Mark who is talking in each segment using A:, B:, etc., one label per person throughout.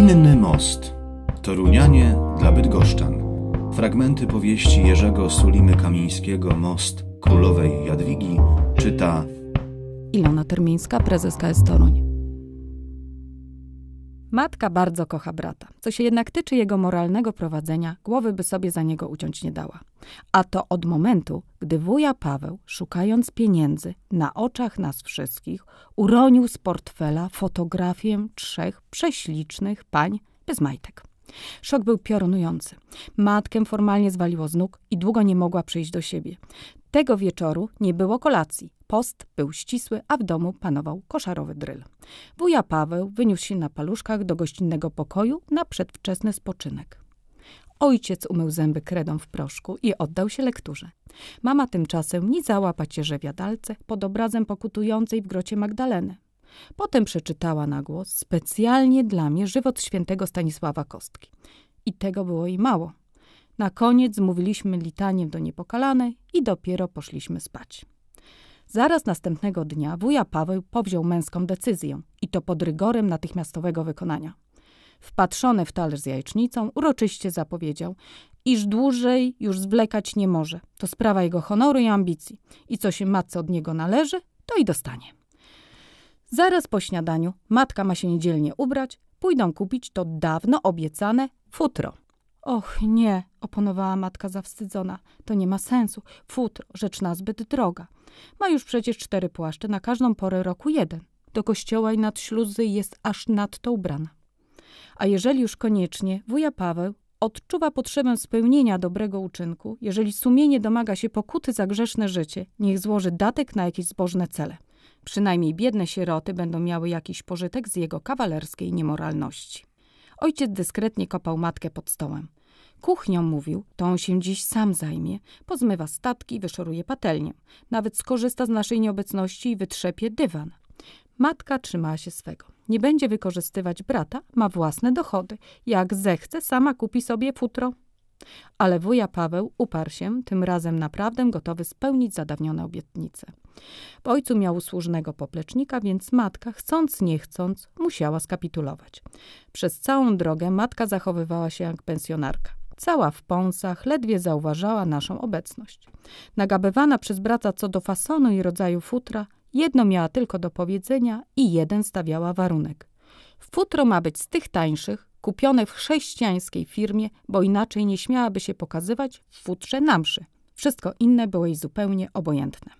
A: Inny most. Torunianie dla Bydgoszczan. Fragmenty powieści Jerzego Sulimy Kamińskiego Most Królowej Jadwigi czyta Ilona Termińska, prezeska Estoruń. Toruń. Matka bardzo kocha brata. Co się jednak tyczy jego moralnego prowadzenia, głowy by sobie za niego uciąć nie dała. A to od momentu, gdy wuja Paweł, szukając pieniędzy, na oczach nas wszystkich, uronił z portfela fotografię trzech prześlicznych pań bez majtek. Szok był piorunujący. Matkę formalnie zwaliło z nóg i długo nie mogła przyjść do siebie. Tego wieczoru nie było kolacji. Post był ścisły, a w domu panował koszarowy dryl. Wuja Paweł wyniósł się na paluszkach do gościnnego pokoju na przedwczesny spoczynek. Ojciec umył zęby kredą w proszku i oddał się lekturze. Mama tymczasem nizała pacierze wiadalce pod obrazem pokutującej w grocie Magdaleny. Potem przeczytała na głos specjalnie dla mnie żywot świętego Stanisława Kostki. I tego było i mało. Na koniec mówiliśmy litanie do niepokalanej i dopiero poszliśmy spać. Zaraz następnego dnia wuja Paweł powziął męską decyzję i to pod rygorem natychmiastowego wykonania. Wpatrzony w talerz z jajecznicą, uroczyście zapowiedział, iż dłużej już zwlekać nie może. To sprawa jego honoru i ambicji. I co się matce od niego należy, to i dostanie. Zaraz po śniadaniu matka ma się niedzielnie ubrać, pójdą kupić to dawno obiecane futro. Och, nie, oponowała matka zawstydzona. To nie ma sensu. Futro, rzecz nazbyt droga. Ma już przecież cztery płaszcze, na każdą porę roku jeden. Do kościoła i nad śluzy jest aż nadto ubrana. A jeżeli już koniecznie, wuja Paweł odczuwa potrzebę spełnienia dobrego uczynku, jeżeli sumienie domaga się pokuty za grzeszne życie, niech złoży datek na jakieś zbożne cele. Przynajmniej biedne sieroty będą miały jakiś pożytek z jego kawalerskiej niemoralności. Ojciec dyskretnie kopał matkę pod stołem. Kuchnią mówił, to on się dziś sam zajmie, pozmywa statki wyszoruje patelnię. Nawet skorzysta z naszej nieobecności i wytrzepie dywan. Matka trzymała się swego. Nie będzie wykorzystywać brata, ma własne dochody. Jak zechce, sama kupi sobie futro. Ale wuja Paweł uparł się, tym razem naprawdę gotowy spełnić zadawnione obietnice. W ojcu miał służnego poplecznika, więc matka, chcąc nie chcąc, musiała skapitulować. Przez całą drogę matka zachowywała się jak pensjonarka cała w pąsach, ledwie zauważała naszą obecność. Nagabywana przez brata co do fasonu i rodzaju futra, jedno miała tylko do powiedzenia i jeden stawiała warunek. Futro ma być z tych tańszych, kupione w chrześcijańskiej firmie, bo inaczej nie śmiałaby się pokazywać w futrze na mszy. Wszystko inne było jej zupełnie obojętne.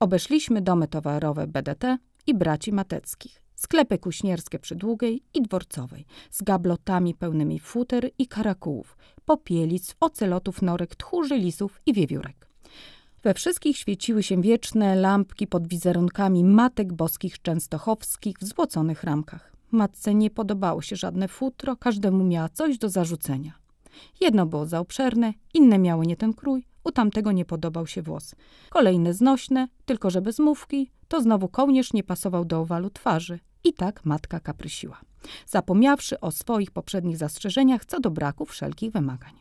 A: Obeszliśmy domy towarowe BDT i braci mateckich, sklepy kuśnierskie przy Długiej i Dworcowej, z gablotami pełnymi futer i karakułów, popielic, ocelotów, norek, tchórzy, lisów i wiewiórek. We wszystkich świeciły się wieczne lampki pod wizerunkami matek boskich częstochowskich w złoconych ramkach. Matce nie podobało się żadne futro, każdemu miała coś do zarzucenia. Jedno było za obszerne, inne miało nie ten krój, u tamtego nie podobał się włos. Kolejne znośne, tylko że bez mówki, to znowu kołnierz nie pasował do owalu twarzy. I tak matka kaprysiła, zapomniawszy o swoich poprzednich zastrzeżeniach co do braku wszelkich wymagań.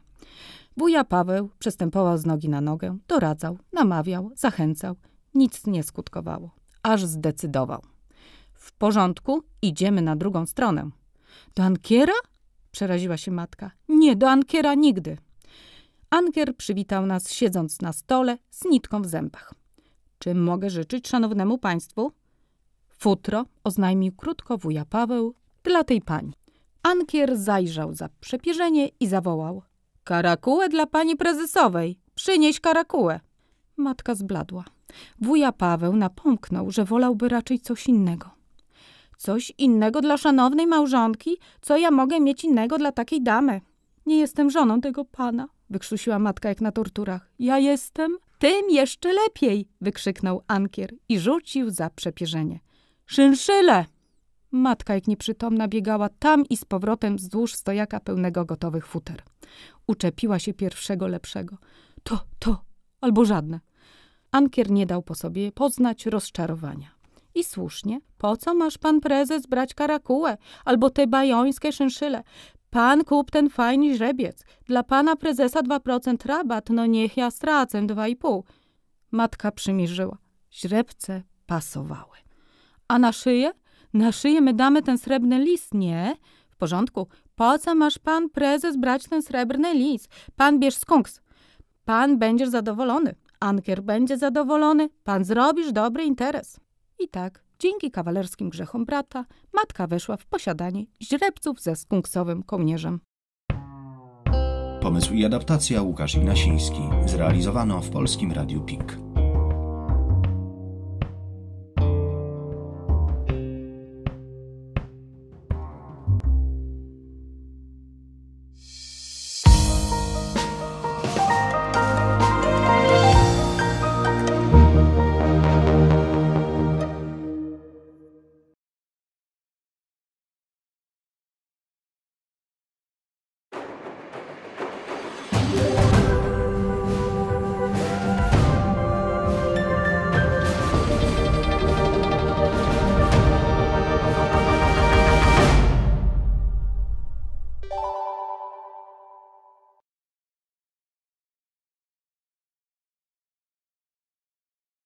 A: Wuja Paweł przestępował z nogi na nogę, doradzał, namawiał, zachęcał. Nic nie skutkowało, aż zdecydował. W porządku, idziemy na drugą stronę. Do Ankiera? Przeraziła się matka. Nie, do Ankiera nigdy. Ankier przywitał nas siedząc na stole z nitką w zębach. Czym mogę życzyć szanownemu państwu? Futro, oznajmił krótko wuja Paweł, dla tej pani. Ankier zajrzał za przepierzenie i zawołał. Karakułę dla pani prezesowej. Przynieś karakułę. Matka zbladła. Wuja Paweł napomknął, że wolałby raczej coś innego. Coś innego dla szanownej małżonki? Co ja mogę mieć innego dla takiej damy? Nie jestem żoną tego pana, wykrzusiła matka jak na torturach. Ja jestem tym jeszcze lepiej! wykrzyknął Ankier i rzucił za przepierzenie. Szynszyle! Matka, jak nieprzytomna, biegała tam i z powrotem wzdłuż stojaka pełnego gotowych futer. Uczepiła się pierwszego lepszego. To, to, albo żadne. Ankier nie dał po sobie poznać rozczarowania. I słusznie. Po co masz pan prezes brać karakułę albo te bajońskie szynszyle? Pan kup ten fajny źrebiec. Dla pana prezesa 2% rabat, no niech ja stracę 2,5. Matka przymierzyła. Źrebce pasowały. A na szyję? Na szyję my damy ten srebrny lis, nie? W porządku. Po co masz pan prezes brać ten srebrny lis? Pan bierz skunks. Pan będziesz zadowolony. Ankier będzie zadowolony. Pan zrobisz dobry interes. I tak, dzięki kawalerskim grzechom brata, matka weszła w posiadanie źrebców ze skunksowym kołnierzem. Pomysł i adaptacja Łukasz Ignasiński. Zrealizowano w Polskim Radiu PIK.